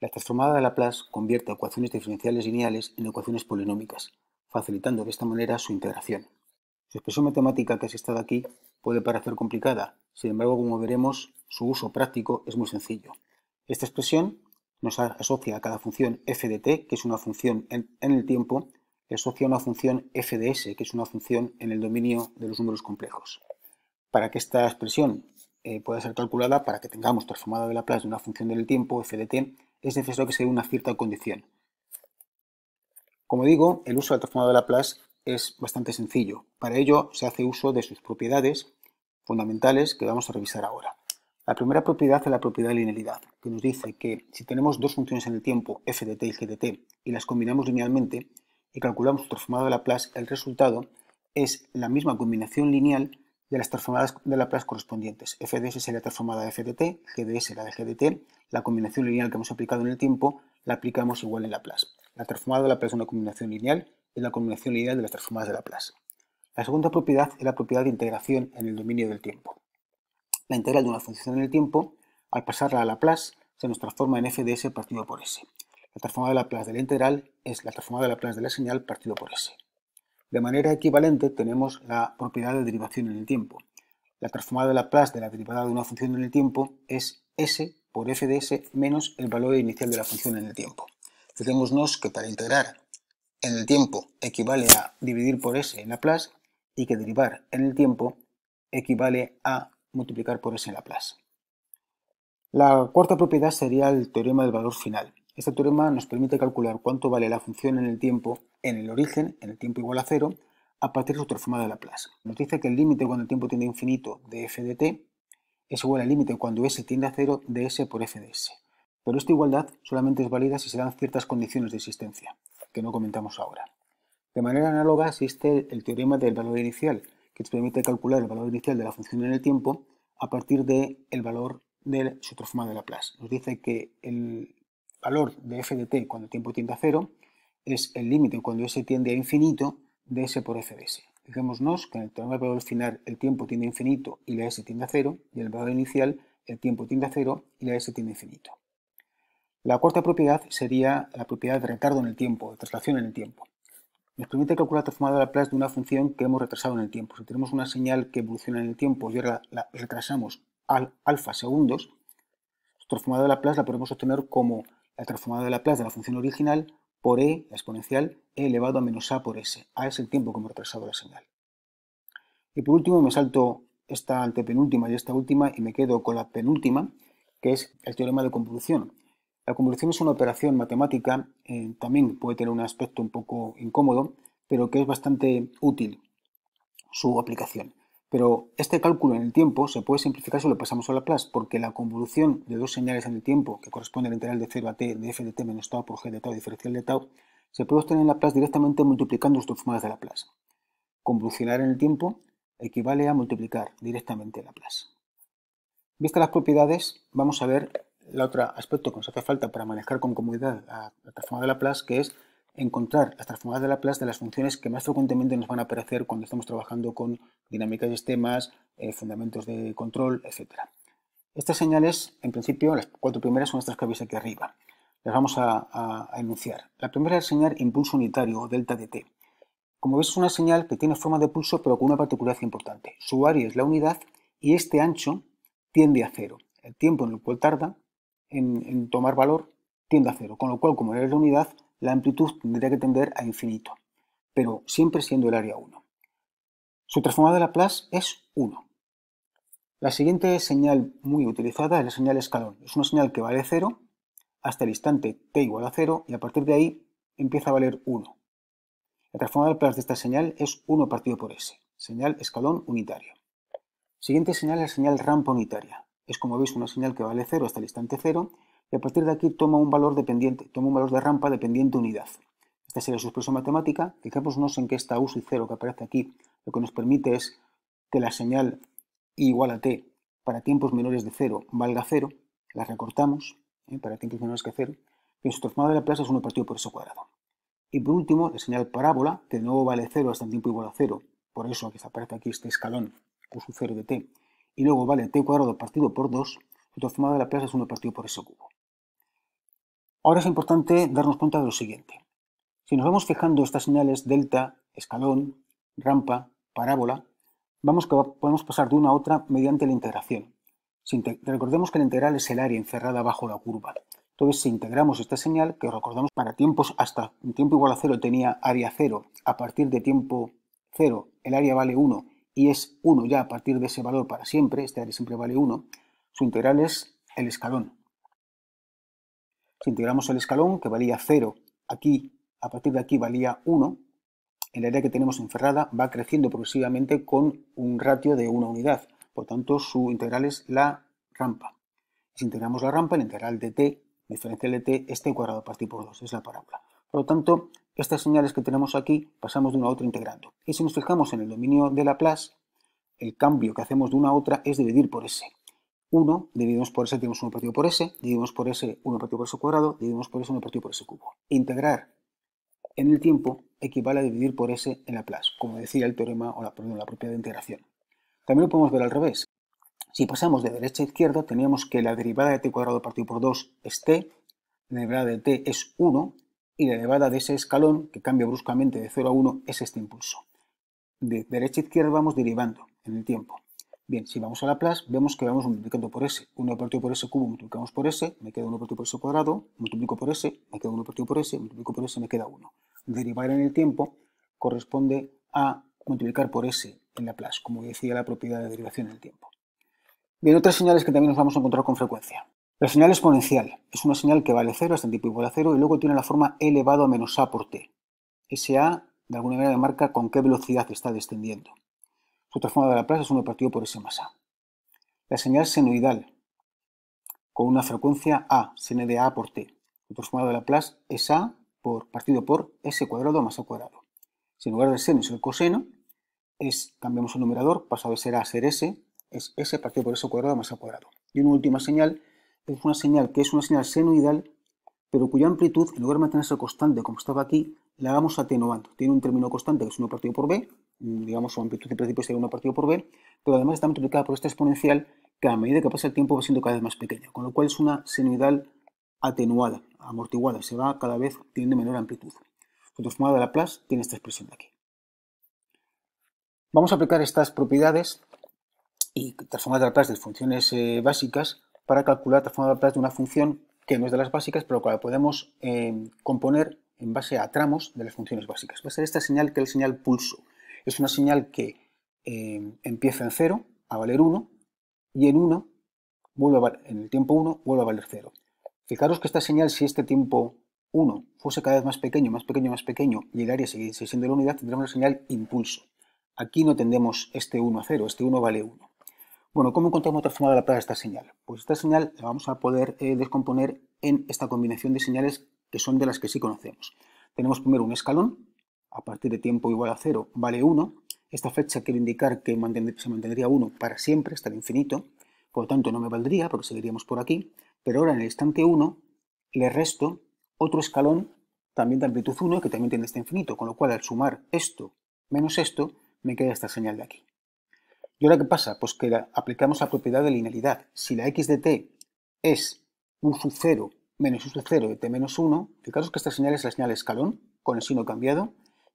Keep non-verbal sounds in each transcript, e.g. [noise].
La transformada de Laplace convierte ecuaciones diferenciales lineales en ecuaciones polinómicas, facilitando de esta manera su integración. Su expresión matemática que ha estado aquí puede parecer complicada, sin embargo, como veremos, su uso práctico es muy sencillo. Esta expresión nos asocia a cada función f de t, que es una función en, el tiempo, y asocia a una función f de s, que es una función en el dominio de los números complejos. Para que esta expresión eh, pueda ser calculada, para que tengamos transformada de Laplace de una función del tiempo, f de t, es necesario que se dé una cierta condición. Como digo, el uso del transformado de Laplace es bastante sencillo. Para ello se hace uso de sus propiedades fundamentales que vamos a revisar ahora. La primera propiedad es la propiedad de linealidad, que nos dice que si tenemos dos funciones en el tiempo, f de t y g de t, y las combinamos linealmente y calculamos su transformado de Laplace, el resultado es la misma combinación lineal de las transformadas de Laplace correspondientes. FDS sería transformada de FDT, GDS la de GDT, la combinación lineal que hemos aplicado en el tiempo la aplicamos igual en Laplace. La transformada de Laplace es una combinación lineal y la combinación lineal de las transformadas de Laplace. La segunda propiedad es la propiedad de integración en el dominio del tiempo. La integral de una función en el tiempo, al pasarla a Laplace, se nos transforma en FDS partido por S. La transformada de Laplace de la integral es la transformada de Laplace de la señal partido por S. De manera equivalente tenemos la propiedad de derivación en el tiempo. La transformada de Laplace de la derivada de una función en el tiempo es s por f de s menos el valor inicial de la función en el tiempo. Fijémonos que para integrar en el tiempo equivale a dividir por s en Laplace y que derivar en el tiempo equivale a multiplicar por s en Laplace. La cuarta propiedad sería el teorema del valor final. Este teorema nos permite calcular cuánto vale la función en el tiempo en el origen, en el tiempo igual a cero, a partir de su transformada de Laplace. Nos dice que el límite cuando el tiempo tiende a infinito de f de t es igual al límite cuando s tiende a cero de s por f de s. Pero esta igualdad solamente es válida si se dan ciertas condiciones de existencia, que no comentamos ahora. De manera análoga existe el teorema del valor inicial, que te permite calcular el valor inicial de la función en el tiempo a partir del valor de su transformada de Laplace. Nos dice que el valor de f de t cuando el tiempo tiende a cero es el límite cuando S tiende a infinito de S por f de S. Fijémonos que en el teorema de valor final el tiempo tiende a infinito y la S tiende a cero, y en el valor inicial el tiempo tiende a cero y la S tiende a infinito. La cuarta propiedad sería la propiedad de retardo en el tiempo, de traslación en el tiempo. Nos permite calcular la transformada de Laplace de una función que hemos retrasado en el tiempo. Si tenemos una señal que evoluciona en el tiempo y la retrasamos al alfa segundos, la transformada de Laplace la podemos obtener como la transformada de Laplace de la función original por e, la exponencial, e elevado a menos a por s. a es el tiempo que hemos retrasado la señal. Y por último me salto esta antepenúltima y esta última y me quedo con la penúltima, que es el teorema de convolución. La convolución es una operación matemática, eh, también puede tener un aspecto un poco incómodo, pero que es bastante útil su aplicación. Pero este cálculo en el tiempo se puede simplificar si lo pasamos a Laplace, porque la convolución de dos señales en el tiempo, que corresponde al integral de 0 a t de f de t menos tau por g de tau diferencial de tau, se puede obtener en la Laplace directamente multiplicando las transformadas de la Laplace. Convolucionar en el tiempo equivale a multiplicar directamente Laplace. Vistas las propiedades, vamos a ver el otro aspecto que nos hace falta para manejar con comodidad la, la transformada de Laplace, que es encontrar las transformadas de Laplace de las funciones que más frecuentemente nos van a aparecer cuando estamos trabajando con dinámicas de sistemas, eh, fundamentos de control, etc. Estas señales, en principio, las cuatro primeras son estas que veis aquí arriba. Las vamos a, enunciar. La primera es señal impulso unitario o delta de t. Como veis es una señal que tiene forma de pulso pero con una particularidad importante. Su área es la unidad y este ancho tiende a cero. El tiempo en el cual tarda en, tomar valor tiende a cero, con lo cual como área es la unidad la amplitud tendría que tender a infinito, pero siempre siendo el área 1. Su transformada de Laplace es 1. La siguiente señal muy utilizada es la señal escalón. Es una señal que vale 0 hasta el instante t igual a 0 y a partir de ahí empieza a valer 1. La transformada de Laplace de esta señal es 1 partido por s, señal escalón unitario. Siguiente señal es la señal rampa unitaria. Es como veis una señal que vale 0 hasta el instante 0 y a partir de aquí toma un valor dependiente, toma un valor de rampa dependiente unidad. Esta sería su expresión matemática. Fijémonos en que esta U y cero que aparece aquí, lo que nos permite es que la señal igual a t para tiempos menores de 0 valga 0, la recortamos ¿eh? para tiempos menores que 0, y su transformada de la plaza es 1 partido por S cuadrado. Y por último, la señal parábola, que de nuevo vale 0 hasta el tiempo igual a 0, por eso aquí aparece aquí este escalón u sub 0 de t, y luego vale t cuadrado partido por 2, su transformada de la plaza es 1 partido por S cubo. Ahora es importante darnos cuenta de lo siguiente. Si nos vamos fijando estas señales delta, escalón, rampa, parábola, vamos que podemos pasar de una a otra mediante la integración. recordemos que la integral es el área encerrada bajo la curva. Entonces, si integramos esta señal, que recordamos para tiempos hasta un tiempo igual a cero tenía área cero, a partir de tiempo cero el área vale 1 y es 1 ya a partir de ese valor para siempre, este área siempre vale 1, su integral es el escalón, si integramos el escalón que valía 0, aquí, a partir de aquí valía 1, el área que tenemos encerrada va creciendo progresivamente con un ratio de una unidad, por tanto su integral es la rampa. Si integramos la rampa, el integral de t, diferencial de t, es este t cuadrado partido por 2, es la parábola. Por lo tanto, estas señales que tenemos aquí pasamos de una a otra integrando. Y si nos fijamos en el dominio de Laplace, el cambio que hacemos de una a otra es dividir por s. 1, dividimos por s, tenemos 1 partido por s, dividimos por s, 1 partido por s cuadrado, dividimos por s, 1 partido por s cubo. Integrar en el tiempo equivale a dividir por s en la Laplace, como decía el teorema o la, propiedad de integración. También lo podemos ver al revés. Si pasamos de derecha a izquierda, teníamos que la derivada de t cuadrado partido por 2 es t, la derivada de t es 1, y la derivada de ese escalón, que cambia bruscamente de 0 a 1, es este impulso. De derecha a izquierda vamos derivando en el tiempo. Bien, si vamos a la Laplace, vemos que vamos multiplicando por s. 1 partido por s cubo multiplicamos por s, me queda 1 partido por s cuadrado, multiplico por s, me queda 1 partido por s, multiplico por s, me queda 1. Derivar en el tiempo corresponde a multiplicar por s en la Laplace, como decía la propiedad de derivación en el tiempo. Bien, otras señales que también nos vamos a encontrar con frecuencia. La señal exponencial es una señal que vale 0 hasta el tipo igual a 0 y luego tiene la forma elevado a menos a por t. Ese a de alguna manera marca con qué velocidad está descendiendo. Su transformada de la plaza es uno partido por más A. La señal senoidal con una frecuencia A, seno de A por T. Su transformada de la plaza es A por, partido por S cuadrado más A cuadrado. Si en lugar de seno es el coseno, es, cambiamos el numerador, pasado de ser A a ser S, es S partido por S cuadrado más A cuadrado. Y una última señal, es una señal que es una señal senoidal, pero cuya amplitud, en lugar de mantenerse constante como estaba aquí, la vamos atenuando. Tiene un término constante que es 1 partido por B, digamos, su amplitud en principio sería 1 partido por b, pero además está multiplicada por esta exponencial que a medida que pasa el tiempo va siendo cada vez más pequeña, con lo cual es una senoidal atenuada, amortiguada, se va cada vez teniendo menor amplitud. La transformada de Laplace tiene esta expresión de aquí. Vamos a aplicar estas propiedades y transformadas de Laplace de funciones eh, básicas para calcular la transformada de Laplace de una función que no es de las básicas, pero que la podemos eh, componer en base a tramos de las funciones básicas. Va a ser esta señal que es la señal pulso es una señal que em, empieza en 0 a valer 1 y en 1 en el tiempo 1 vuelve a valer 0. Fijaros que esta señal, si este tiempo 1 fuese cada vez más pequeño, más pequeño, más pequeño y el área siguiese siendo la unidad, tendremos la señal impulso. Aquí no tendremos este 1 a 0, este 1 vale 1. Bueno, ¿cómo encontramos transformada la plaga esta señal? Pues esta señal la vamos a poder eh, descomponer en esta combinación de señales que son de las que sí conocemos. Tenemos primero un escalón, a partir de tiempo igual a 0 vale 1. Esta fecha quiere indicar que se mantendría 1 para siempre, hasta el infinito. Por lo tanto, no me valdría porque seguiríamos por aquí. Pero ahora en el instante 1 le resto otro escalón también de amplitud 1 que también tiene este infinito. Con lo cual, al sumar esto menos esto, me queda esta señal de aquí. ¿Y ahora qué pasa? Pues que aplicamos la propiedad de linealidad. Si la x de t es u sub 0 menos u sub 0 de t menos 1, fijaros que esta señal es la señal escalón, con el signo cambiado,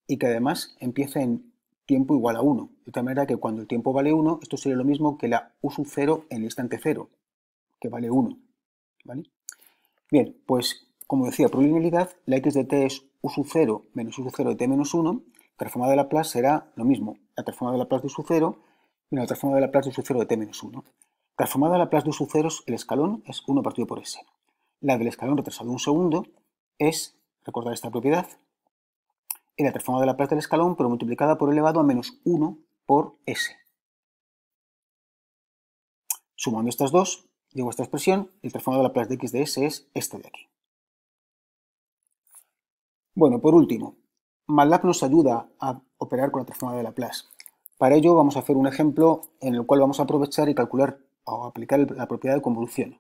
y que además empiece en tiempo igual a 1, de tal manera que cuando el tiempo vale 1, esto sería lo mismo que la u sub 0 en el instante 0, que vale 1. ¿vale? Bien, pues como decía, por linealidad, la x de t es u sub 0 menos u sub 0 de t menos 1, transformada de la plaza será lo mismo, la transformada de la plaza de u sub 0 menos la transformada de Laplace de u sub 0 de t menos 1. Transformada de la plaza de u sub 0, el escalón es 1 partido por s. La del escalón retrasado un segundo es, recordar esta propiedad, y la transformada de Laplace del escalón, pero multiplicada por elevado a menos 1 por S. Sumando estas dos, llego a esta expresión, el transformado de Laplace de X de S es esta de aquí. Bueno, por último, MATLAB nos ayuda a operar con la transformada de Laplace. Para ello vamos a hacer un ejemplo en el cual vamos a aprovechar y calcular o aplicar la propiedad de convolución.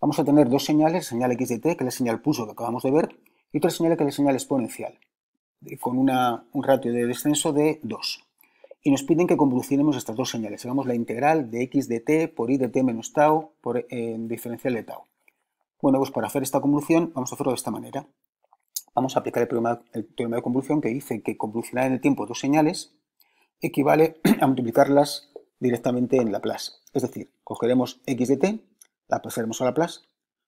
Vamos a tener dos señales, señal x de t, que es la señal pulso que acabamos de ver, y otra señal que es la señal exponencial con un ratio de descenso de 2. Y nos piden que convolucionemos estas dos señales. Hagamos la integral de x de t por i de t menos tau por diferencial de tau. Bueno, pues para hacer esta convolución vamos a hacerlo de esta manera. Vamos a aplicar el teorema, el de convolución que dice que convolucionar en el tiempo dos señales equivale [clears throat] a multiplicarlas directamente en la Laplace. Es decir, cogeremos x de t, la pasaremos a la Laplace,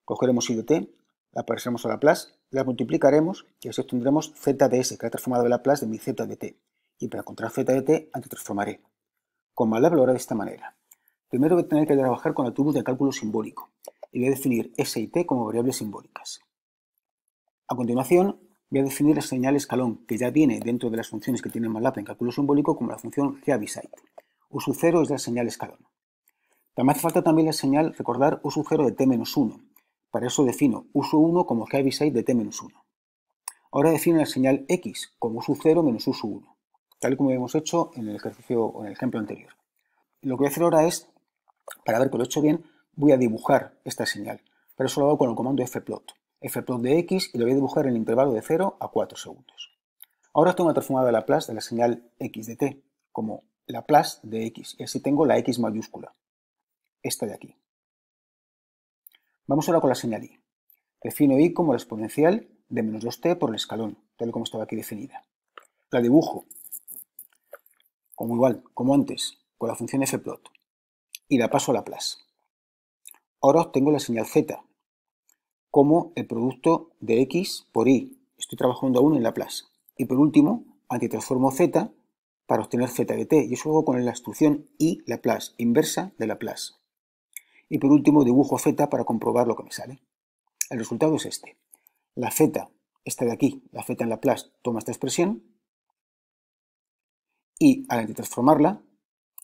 cogeremos y de t, la pasaremos a Laplace, la multiplicaremos y así obtendremos z de s, que ha transformado de Laplace de mi z de t. Y para encontrar z de t, transformaré. Con la lo haré de esta manera. Primero voy a tener que trabajar con la tubo de cálculo simbólico y voy a definir s y t como variables simbólicas. A continuación, voy a definir la señal escalón, que ya viene dentro de las funciones que tiene MATLAB en cálculo simbólico, como la función Heaviside. U 0 es la señal escalón. También hace falta también la señal, recordar, U sub 0 de t-1, para eso defino uso 1 como heavy 6 de t 1. Ahora defino la señal x como uso 0 menos uso 1, tal como hemos hecho en el ejercicio en el ejemplo anterior. Lo que voy a hacer ahora es, para ver que lo he hecho bien, voy a dibujar esta señal. Pero eso lo hago con el comando fplot. fplot de x y lo voy a dibujar en el intervalo de 0 a 4 segundos. Ahora tengo una transformada de Laplace de la señal x de t, como la Laplace de x, y así tengo la x mayúscula, esta de aquí. Vamos ahora con la señal i. Defino i como la exponencial de menos 2t por el escalón, tal como estaba aquí definida. La dibujo, como igual, como antes, con la función fplot, y la paso a la Laplace. Ahora obtengo la señal z, como el producto de x por y. Estoy trabajando aún en la Laplace. Y por último, antitransformo z para obtener z de t, y eso hago con la instrucción i Laplace, inversa de Laplace. Y por último, dibujo Z para comprobar lo que me sale. El resultado es este. La Z, esta de aquí, la Z en la Laplace, toma esta expresión. Y al transformarla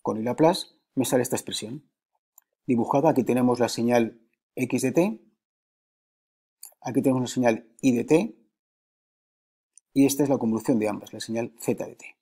con el Laplace, me sale esta expresión. Dibujada, aquí tenemos la señal x de t, aquí tenemos la señal y de t, y esta es la convolución de ambas, la señal z de t.